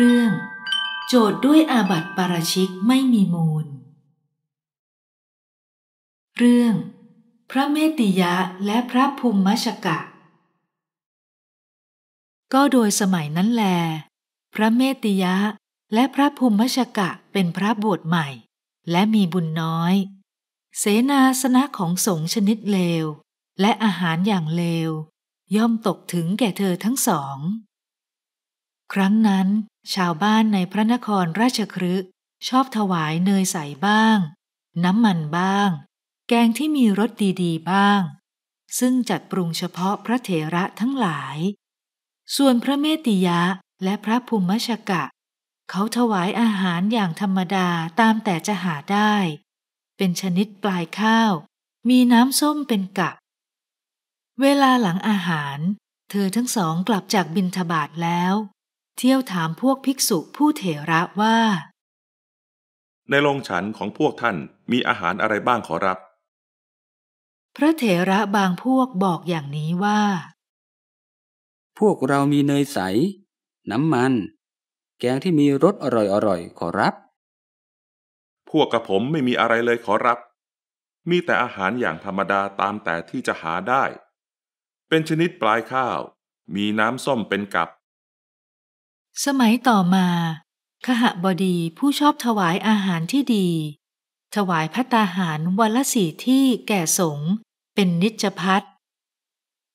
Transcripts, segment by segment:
เรื่อง โจทย์ด้วยอาบัติปาราชิกไม่มีมูล เรื่อง พระเมติยะและพระภูมิมชกะ ก็โดยสมัยนั้นแล พระเมติยะและพระภูมิมชกะเป็นพระบวชใหม่ และมีบุญน้อย เสนาสนะของสงฆ์ชนิดเลว และอาหารอย่างเลว ย่อมตกถึงแก่เธอทั้งสองครั้งนั้น ชาวบ้านในพระนครราชครึชอบถวายเนยใสบ้าง น้ำมันบ้าง แกงที่มีรสดีๆบ้าง ซึ่งจัดปรุงเฉพาะพระเถระทั้งหลาย ส่วนพระเมติยะและพระภูมิชกะ เขาถวายอาหารอย่างธรรมดาตามแต่จะหาได้ เป็นชนิดปลายข้าว มีน้ำส้มเป็นกับเวลาหลังอาหาร เธอทั้งสองกลับจากบินทบาทแล้วเที่ยวถามพวกภิกษุผู้เถระว่า ในโรงฉันของพวกท่านมีอาหารอะไรบ้างขอรับ พระเถระบางพวกบอกอย่างนี้ว่า พวกเรามีเนยใสน้ำมัน แกงที่มีรสอร่อยอร่อย ขอรับ พวกกระผมไม่มีอะไรเลยขอรับ มีแต่อาหารอย่างธรรมดาตามแต่ที่จะหาได้ เป็นชนิดปลายข้าว มีน้ำส้มเป็นกับสมัยต่อมาขหบดีผู้ชอบถวายอาหารที่ดี ถวายพัตาหารวันละสีที่แก่สงเป็นนิจพัฒ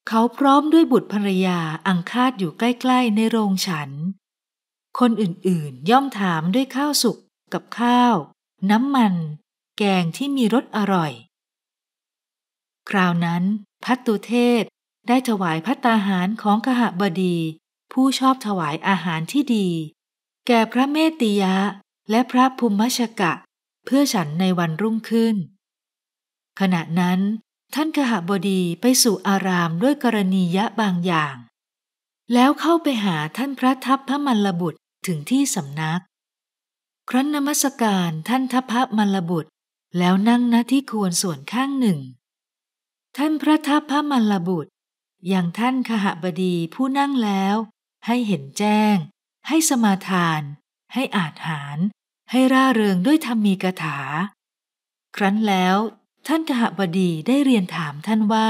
เขาพร้อมด้วยบุตรภรรยาอังคาดอยู่ใกล้ ๆในโรงฉัน คนอื่นๆย่อมถามด้วยข้าวสุกกับข้าว น้ำมัน แกงที่มีรสอร่อย คราวนั้นพัตตุเทศได้ถวายพัตาหารของขหบดีผู้ชอบถวายอาหารที่ดี แก่พระเมติยะและพระภูมิชกะเพื่อฉันในวันรุ่งขึ้น ขณะนั้น ท่านขหบดีไปสู่อารามด้วยกรณียะบางอย่าง แล้วเข้าไปหาท่านพระทัพพระมัลลบุตรถึงที่สำนัก ครั้นนมัสการท่านทัพพระมัลลบุตรแล้วนั่งณที่ควรส่วนข้างหนึ่ง ท่านพระทัพพระมัลลบุตรอย่างท่านขหบดีผู้นั่งแล้วให้เห็นแจ้ง ให้สมาทาน ให้อาจหาร ให้ร่าเริงด้วยธรรมีกถา ครั้นแล้ว ท่านกหบดีได้เรียนถามท่านว่า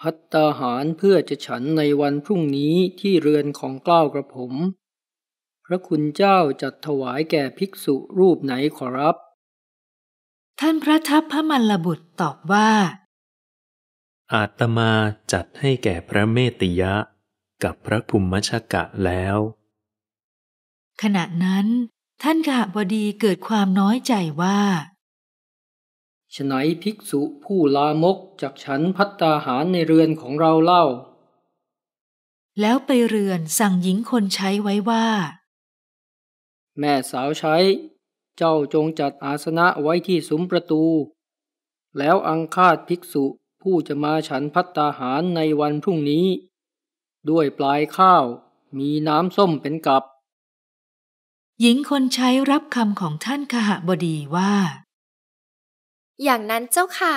พัตตาหารเพื่อจะฉันในวันพรุ่งนี้ที่เรือนของกล้าวกระผม พระคุณเจ้าจัดถวายแก่ภิกษุรูปไหนขอรับ ท่านพระทัพพระมัลลบุตรตอบว่า อาตมาจัดให้แก่พระเมติยะกับพระภูมิชกะแล้ว ขณะนั้น ท่านกะบดีเกิดความน้อยใจว่า ฉนันภิกษุผู้ลามกจากฉันพัตตาหารในเรือนของเราเล่า แล้วไปเรือนสั่งหญิงคนใช้ไว้ว่า แม่สาวใช้ เจ้าจงจัดอาสนะไว้ที่สุมประตู แล้วอังคาดภิกษุผู้จะมาฉันพัตตาหารในวันพรุ่งนี้ด้วยปลายข้าวมีน้ำส้มเป็นกับ หญิงคนใช้รับคำของท่านขหบดีว่า อย่างนั้นเจ้าค่ะ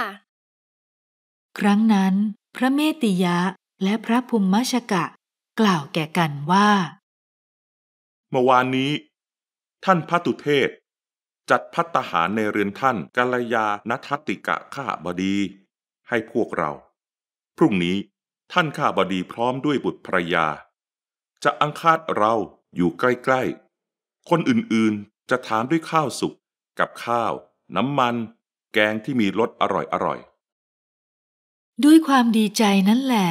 ครั้งนั้น พระเมติยะและพระภุมมชกะกล่าวแก่กันว่า เมื่อวานนี้ ท่านพระตุเทศ จัดพัตหารในเรือนท่านกัลยาณทัตติกะขหาบดี ให้พวกเรา พรุ่งนี้ท่านข้าบดีพร้อมด้วยบุตรภรยา จะอังคาดเราอยู่ใกล้ๆ คนอื่นๆ จะถามด้วยข้าวสุกกับข้าว น้ำมัน แกงที่มีรสอร่อยๆ ด้วยความดีใจนั่นแหละ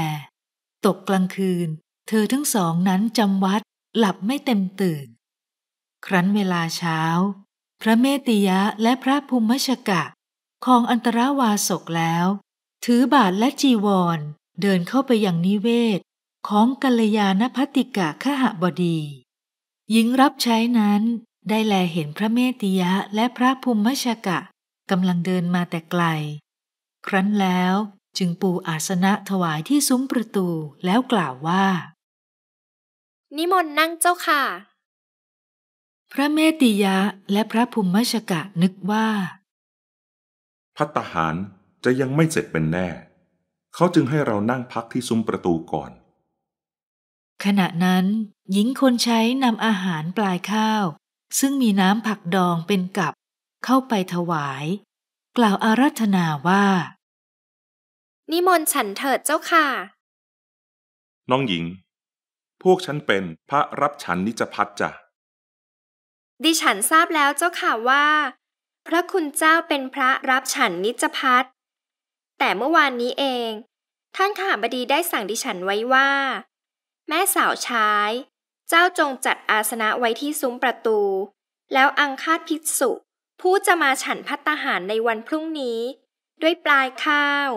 ตกกลางคืน เธอทั้งสองนั้นจำวัดหลับไม่เต็มตื่น ครั้นเวลาเช้า พระเมติยะและพระภูมิชกะของอันตรวาสกแล้ว ถือบาทและจีวรเดินเข้าไปยังนิเวศ ของกัลยาณพัติกะขหบดี หญิงรับใช้นั้นได้แลเห็นพระเมติยะและพระภูมิชกะกำลังเดินมาแต่ไกล ครั้นแล้วจึงปูอาสนะถวายที่ซุ้มประตูแล้วกล่าวว่า นิมนต์นั่งเจ้าค่ะ พระเมติยะและพระภูมิชกะนึกว่า พัตหารจะยังไม่เสร็จเป็นแน่เขาจึงให้เรานั่งพักที่ซุ้มประตูก่อน ขณะนั้น หญิงคนใช้นำอาหารปลายข้าว ซึ่งมีน้ำผักดองเป็นกับ เข้าไปถวาย กล่าวอารัธนาว่า นิมนต์ฉันเถิดเจ้าค่ะ น้องหญิง พวกฉันเป็นพระรับฉันนิจพัฒจ้ะดิฉันทราบแล้วเจ้าค่ะว่า พระคุณเจ้าเป็นพระรับฉันนิจพัฒแต่เมื่อวานนี้เอง ท่านข้าบดีได้สั่งดิฉันไว้ว่า แม่สาวใช้เจ้าจงจัดอาสนะไว้ที่ซุ้มประตู แล้วอังคาดภิกษุผู้จะมาฉันพัตหารในวันพรุ่งนี้ ด้วยปลายข้าว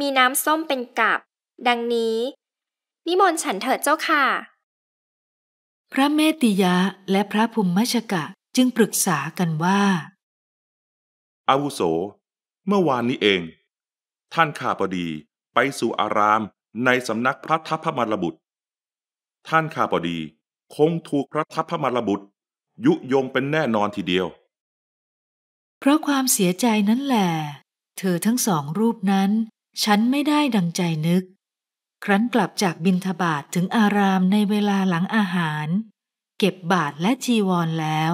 มีน้ำส้มเป็นกับ ดังนี้ นิมนต์ฉันเถิดเจ้าค่ะ พระเมติยะและพระภูมิชกะจึงปรึกษากันว่า อาวุโส เมื่อวานนี้เองท่านข่าพอดีไปสู่อารามในสำนักพระทัพพมรบุตร ท่านข่าพอดีคงถูกพระทัพพมรบุตร ยุยงเป็นแน่นอนทีเดียว เพราะความเสียใจนั้นแหละ เธอทั้งสองรูปนั้นฉันไม่ได้ดังใจนึก ครั้นกลับจากบินทบาทถึงอารามในเวลาหลังอาหาร เก็บบาทและจีวรแล้ว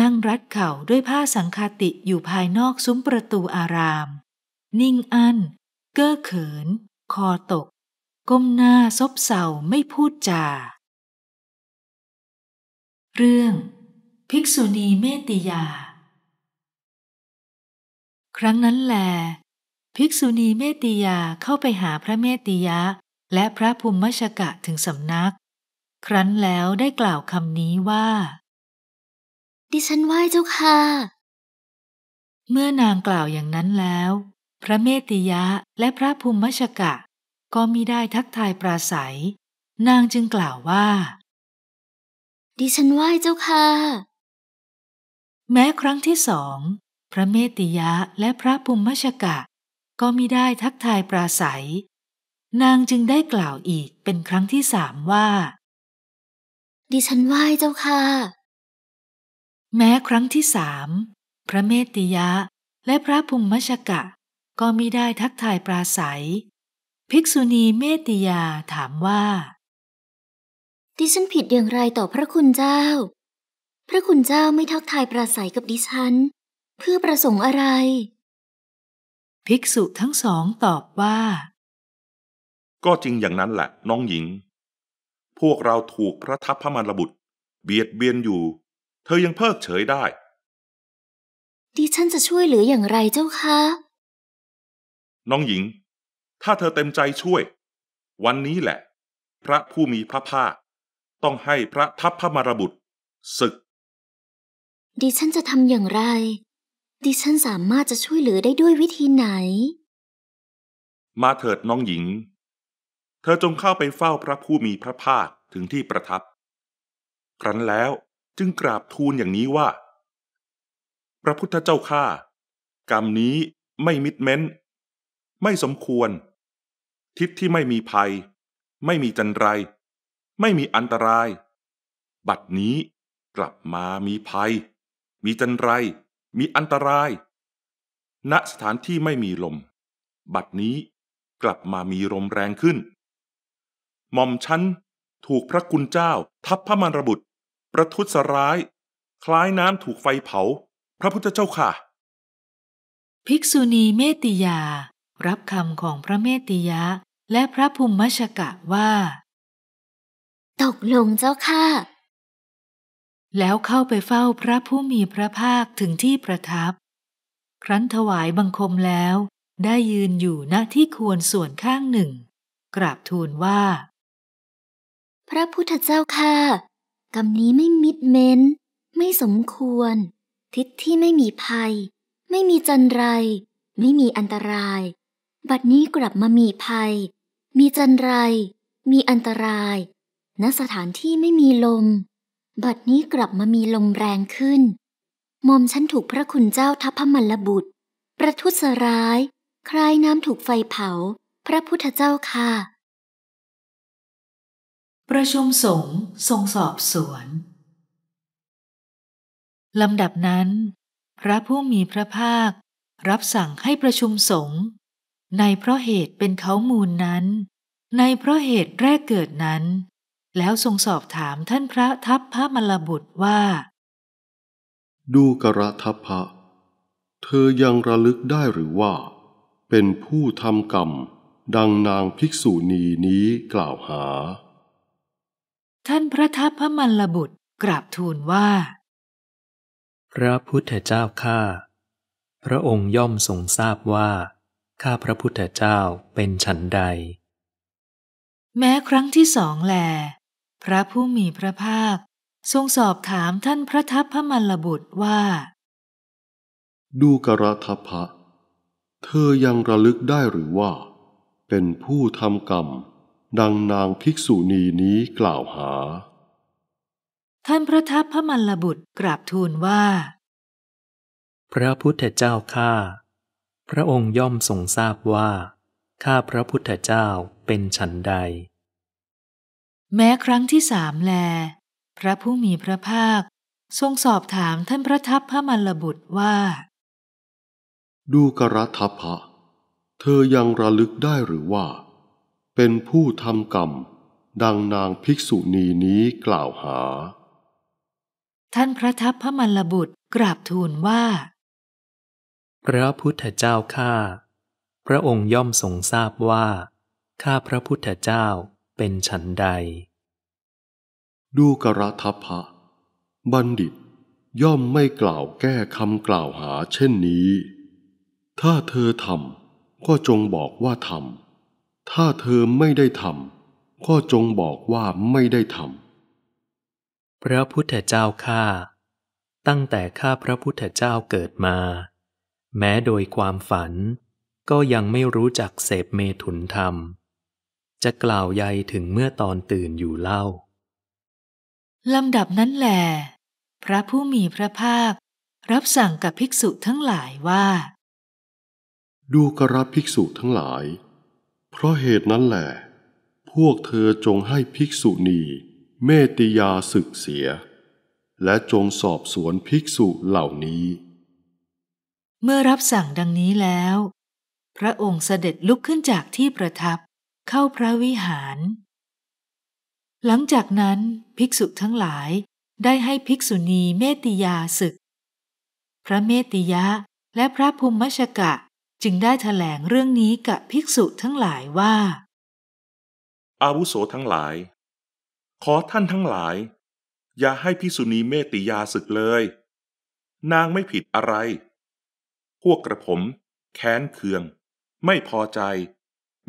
นั่งรัดเข่าด้วยผ้าสังคติอยู่ภายนอกซุ้มประตูอารามนิ่งอัน้นเก้อเขินคอตก ก้มหน้าซบเศร้าไม่พูดจา เรื่อง ภิกษุณีเมติยา ครั้งนั้นแลภิกษุณีเมติยาเข้าไปหาพระเมติยะและพระภูมิมชกะถึงสำนัก ครั้นแล้วได้กล่าวคำนี้ว่า ดิฉันไหว้เจ้าค่ะ เมื่อนางกล่าวอย่างนั้นแล้วพระเมติยะและพระภูมิชกะ ก็มิได้ทักทายปราศัย นางจึงกล่าวว่า ดิฉันไหว้เจ้าค่ะแม้ครั้งที่สอง พระเมติยะและพระภูมิชกะ ก็มิได้ทักทายปราศัย นางจึงได้กล่าวอีกเป็นครั้งที่สามว่า ดิฉันไหว้เจ้าค่ะแม้ครั้งที่สามพระเมติยะและพระภูมิชกะก็มิได้ทักทายปราศัย ภิกษุณีเมติยาถามว่า ดิฉันผิดอย่างไรต่อพระคุณเจ้า พระคุณเจ้าไม่ทักทายปราศัยกับดิฉัน เพื่อประสงค์อะไร ภิกษุทั้งสองตอบว่า ก็จริงอย่างนั้นแหละน้องหญิง พวกเราถูกพระทัพพมารบุตร เบียดเบียนอยู่ เธอยังเพิกเฉยได้ ดิฉันจะช่วยเหลืออย่างไรเจ้าคะน้องหญิง ถ้าเธอเต็มใจช่วย วันนี้แหละ พระผู้มีพระภาค ต้องให้พระทัพพระมารบุตร ศึก ดิฉันจะทำอย่างไร ดิฉันสามารถจะช่วยเหลือได้ด้วยวิธีไหน มาเถิดน้องหญิง เธอจงเข้าไปเฝ้าพระผู้มีพระภาคถึงที่ประทับ ครั้นแล้ว จึงกราบทูลอย่างนี้ว่า พระพุทธเจ้าข้ากรรมนี้ไม่มิดเม้นไม่สมควร ทิศที่ไม่มีภัย ไม่มีจันไร ไม่มีอันตราย บัดนี้กลับมามีภัย มีจันไร มีอันตราย ณสถานที่ไม่มีลม บัดนี้กลับมามีลมแรงขึ้นหม่อมชั้นถูกพระคุณเจ้า ทัพพระมารบุตร ประทุษร้าย คล้ายน้ำถูกไฟเผา พระพุทธเจ้าค่ะ ภิกษุณีเมติยารับคำของพระเมติยะและพระภูมิมชกะว่า ตกลงเจ้าค่ะ แล้วเข้าไปเฝ้าพระผู้มีพระภาคถึงที่ประทับ ครั้นถวายบังคมแล้ว ได้ยืนอยู่ณที่ควรส่วนข้างหนึ่ง กราบทูลว่า พระพุทธเจ้าค่ะกรรมนี้ไม่มิดเม้น ไม่สมควร ทิศที่ไม่มีภัย ไม่มีจันไรไม่มีอันตรายบัดนี้กลับมามีภัย มีจันไร มีอันตรายณสถานที่ไม่มีลม บัดนี้กลับมามีลมแรงขึ้นมอมฉันถูกพระคุณเจ้าทัพพมัลลบุตร ประทุษร้าย คลายน้ำถูกไฟเผา พระพุทธเจ้าค่ะ ประชุมสงฆ์ทรงสอบสวนลำดับนั้น พระผู้มีพระภาค รับสั่งให้ประชุมสงฆ์ในเพราะเหตุเป็นเขามูลนั้น ในเพราะเหตุแรกเกิดนั้น แล้วทรงสอบถามท่านพระทัพพระมลบุตรว่า ดูกระทัพพะเธอยังระลึกได้หรือว่า เป็นผู้ทำกรรมดังนางภิกษุณีนี้กล่าวหา ท่านพระทัพพระมลบุตรกราบทูลว่า พระพุทธเจ้าข้าพระองค์ย่อมทรงทราบว่าข้าพระพุทธเจ้าเป็นฉันใด แม้ครั้งที่สองแล พระผู้มีพระภาคทรงสอบถามท่านพระทัพพระมลบุตรว่า ดูกระทัพพะ เธอยังระลึกได้หรือว่า เป็นผู้ทำกรรม ดังนางภิกษุณีนี้กล่าวหา ท่านพระทัพพระมลบุตรกราบทูลว่า พระพุทธเจ้าข้าระองค์ย่อมทรงทราบว่า ข้าพระพุทธเจ้าเป็นฉันใด แม้ครั้งที่สามแล พระผู้มีพระภาคทรงสอบถามท่านพระทัพพระมลบุตรว่า ดูกระทัพพะ เธอยังระลึกได้หรือว่า เป็นผู้ทำกรรมดังนางภิกษุณีนี้กล่าวหา ท่านพระทัพพระมลบุตรกราบทูลว่าพระพุทธเจ้าข้าพระองค์ย่อมทรงทราบว่า ข้าพระพุทธเจ้าเป็นฉันใด ดูกระทัพพะบัณฑิตย่อมไม่กล่าวแก้คำกล่าวหาเช่นนี้ ถ้าเธอทำก็จงบอกว่าทำ ถ้าเธอไม่ได้ทำก็จงบอกว่าไม่ได้ทำพระพุทธเจ้าข้าตั้งแต่ข้าพระพุทธเจ้าเกิดมาแม้โดยความฝันก็ยังไม่รู้จักเสพเมถุนธรรม จะกล่าวใยถึงเมื่อตอนตื่นอยู่เล่า ลำดับนั้นแหลพระผู้มีพระภาค รับสั่งกับภิกษุทั้งหลายว่า ดูกระภิกษุทั้งหลาย เพราะเหตุนั้นแหละพวกเธอจงให้ภิกษุนีเมติยาศึกเสีย และจงสอบสวนภิกษุเหล่านี้เมื่อรับสั่งดังนี้แล้ว พระองค์เสด็จลุกขึ้นจากที่ประทับ เข้าพระวิหาร หลังจากนั้นภิกษุทั้งหลายได้ให้ภิกษุณีเมติยาศึก พระเมติยะและพระภูมิชกะจึงได้ถแถลงเรื่องนี้กับภิกษุทั้งหลายว่าอาวุโสทั้งหลาย ขอท่านทั้งหลาย อย่าให้ภิกษุณีเมติยาศึกเลย นางไม่ผิดอะไรพวกกระผมแค้นเคืองไม่พอใจ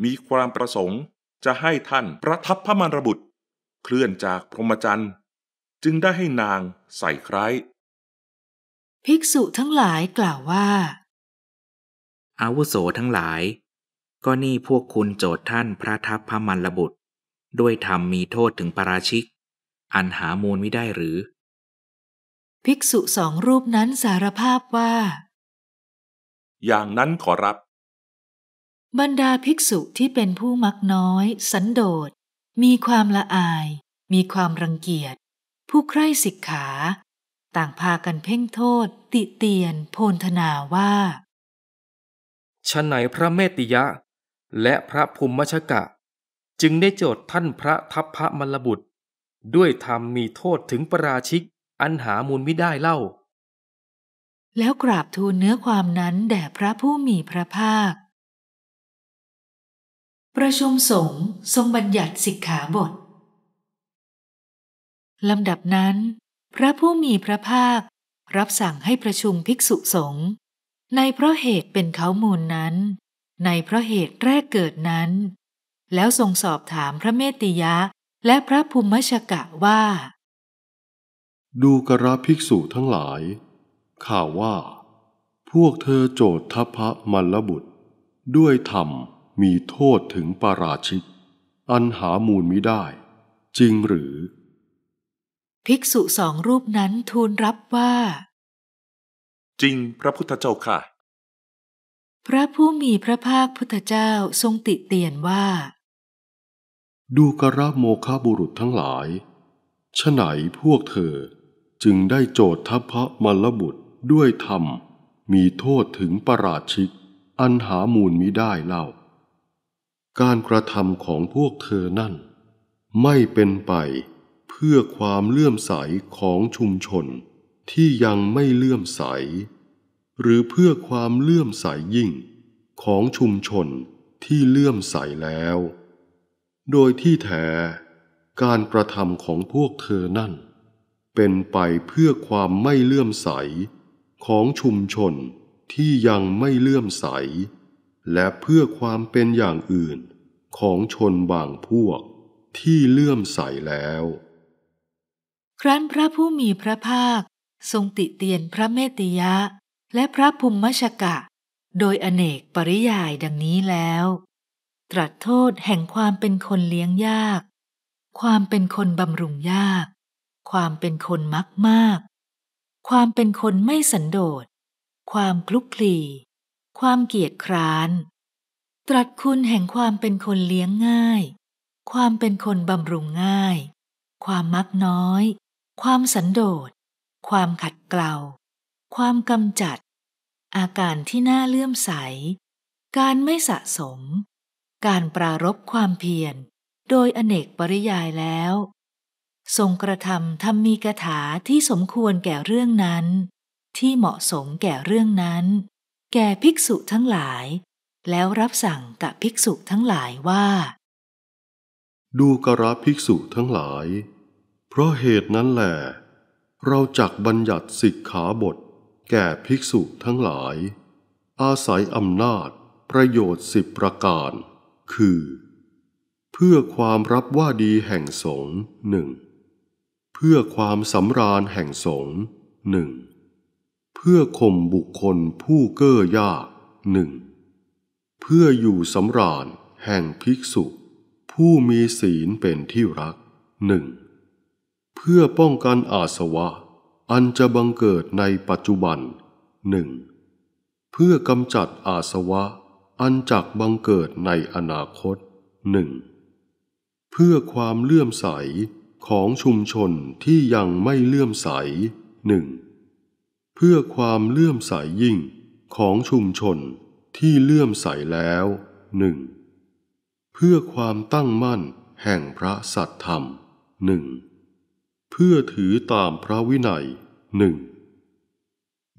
มีความประสงค์จะให้ท่านประทับพระมารบุตร เคลื่อนจากพรหมจรรย์จึงได้ให้นางใส่ไคร้ภิกษุทั้งหลายกล่าวว่าอาวุโสทั้งหลาย ก็นี่พวกคุณโจทย์ท่านพระทัพพระมารบุตร ด้วยธรรมมีโทษถึงปราชิก อันหามูลไม่ได้หรือ ภิกษุสองรูปนั้นสารภาพว่าอย่างนั้นขอรับ บรรดาภิกษุที่เป็นผู้มักน้อย สันโดษมีความละอาย มีความรังเกียจผู้ใคร่สิกขา ต่างพากันเพ่งโทษติเตียนโพนธนาว่าชนไหนพระเมติยะ และพระภูมิชกะ จึงได้โจทย์ท่านพระทัพพระมลบุตร ด้วยธรรมมีโทษถึงประราชิก อันหามูลไม่ได้เล่าแล้วกราบทูลเนื้อความนั้น แด่พระผู้มีพระภาค ประชุมสงฆ์ทรงบัญญัติสิกขาบทลำดับนั้น พระผู้มีพระภาครับสั่งให้ประชุมภิกษุสงฆ์ในเพราะเหตุเป็นเขามูลนั้น ในเพราะเหตุแรกเกิดนั้น แล้วทรงสอบถามพระเมติยะและพระภูมิชกะว่า ดูกระภิกษุทั้งหลายข่าวว่า พวกเธอโจททพะมลบุตร ด้วยธรรมมีโทษถึงปาราชิกอันหามูลมิได้ จริงหรือ ภิกษุสองรูปนั้นทูลรับว่า จริงพระพุทธเจ้าค่ะ พระผู้มีพระภาคพุทธเจ้าทรงติเตียนว่า ดูกระโมคาบุรุษทั้งหลายฉไหนพวกเธอจึงได้โจทย์ทัพพระมลบุตรด้วยธรรมมีโทษถึงประราชิกอันหามูลมิได้เล่า การกระทำของพวกเธอนั่น ไม่เป็นไปเพื่อความเลื่อมใสของชุมชนที่ยังไม่เลื่อมใส หรือเพื่อความเลื่อมใสยิ่งของชุมชนที่เลื่อมใสแล้ว โดยที่แท้การกระทำของพวกเธอนั่น เป็นไปเพื่อความไม่เลื่อมใสของชุมชนที่ยังไม่เลื่อมใส และเพื่อความเป็นอย่างอื่นของชนบางพวกที่เลื่อมใสแล้ว ครั้นพระผู้มีพระภาคทรงติเตียนพระเมติยะและพระภุมมชกะ โดยอเนกปริยายดังนี้แล้ว ตรัสโทษแห่งความเป็นคนเลี้ยงยาก ความเป็นคนบำรุงยาก ความเป็นคนมักมากความเป็นคนไม่สันโดษ ความคลุกคลี ความเกียจคร้าน ตรัสคุณแห่งความเป็นคนเลี้ยงง่าย ความเป็นคนบำรุงง่าย ความมักน้อย ความสันโดษ ความขัดเกลาความกำจัด อาการที่น่าเลื่อมใส การไม่สะสม การปรารบความเพียร โดยอเนกปริยายแล้วทรงกระทำทำมีกถาที่สมควรแก่เรื่องนั้น ที่เหมาะสมแก่เรื่องนั้น แก่ภิกษุทั้งหลาย แล้วรับสั่งกับภิกษุทั้งหลายว่า ดูกระภิกษุทั้งหลาย เพราะเหตุนั้นแหละเราจักบัญญัติสิกขาบท แก่ภิกษุทั้งหลาย อาศัยอำนาจ ประโยชน์สิบประการคือ เพื่อความรับว่าดีแห่งสงฆ์หนึ่งเพื่อความสำราญแห่งสงฆ์หนึ่งเพื่อข่มบุคคลผู้เก้อยากหนึ่งเพื่ออยู่สำราญแห่งภิกษุ ผู้มีศีลเป็นที่รักหนึ่งเพื่อป้องกันอาสวะ อันจะบังเกิดในปัจจุบันหนึ่งเพื่อกำจัดอาสวะ อันจักบังเกิดในอนาคตหนึ่งเพื่อความเลื่อมใสของชุมชนที่ยังไม่เลื่อมใสหนึ่งเพื่อความเลื่อมใส ยิ่งของชุมชนที่เลื่อมใสแล้วหนึ่งเพื่อความตั้งมั่นแห่งพระสัตธรรมหนึ่งเพื่อถือตามพระวินัยหนึ่ง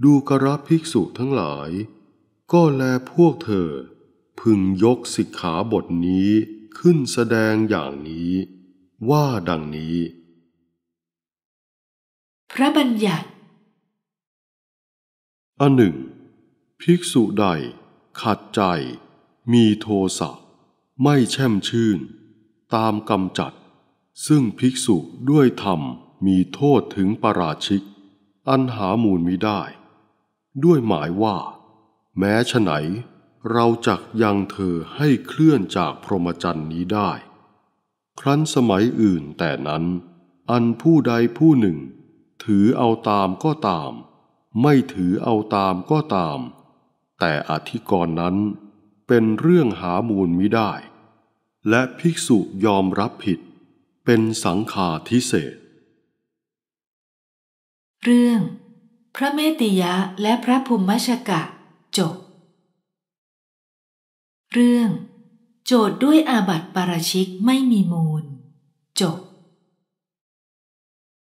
ดูกระภิกษุทั้งหลาย ก็แลพวกเธอ พึงยกสิกขาบทนี้ขึ้นแสดงอย่างนี้ว่าดังนี้ พระบัญญัติอันหนึ่ง ภิกษุใด ขัดใจ มีโทสะไม่แช่มชื่น ตามกำจัด ซึ่งภิกษุด้วยธรรมมีโทษถึงปราชิกอันหามูลมิได้ ด้วยหมายว่า แม้ฉไหนเราจักยังเธอให้เคลื่อนจากพรหมจรรย์นี้ได้ครั้นสมัยอื่นแต่นั้นอันผู้ใดผู้หนึ่ง ถือเอาตามก็ตาม ไม่ถือเอาตามก็ตาม แต่อธิกรณ์นั้นเป็นเรื่องหามูลมิได้ และภิกษุยอมรับผิดเป็นสังขาทิเศษ เรื่อง พระเมติยะและพระภูมิชกะ จบ เรื่องโจทย์ด้วยอาบัติปาราชิกไม่มีมูล จบ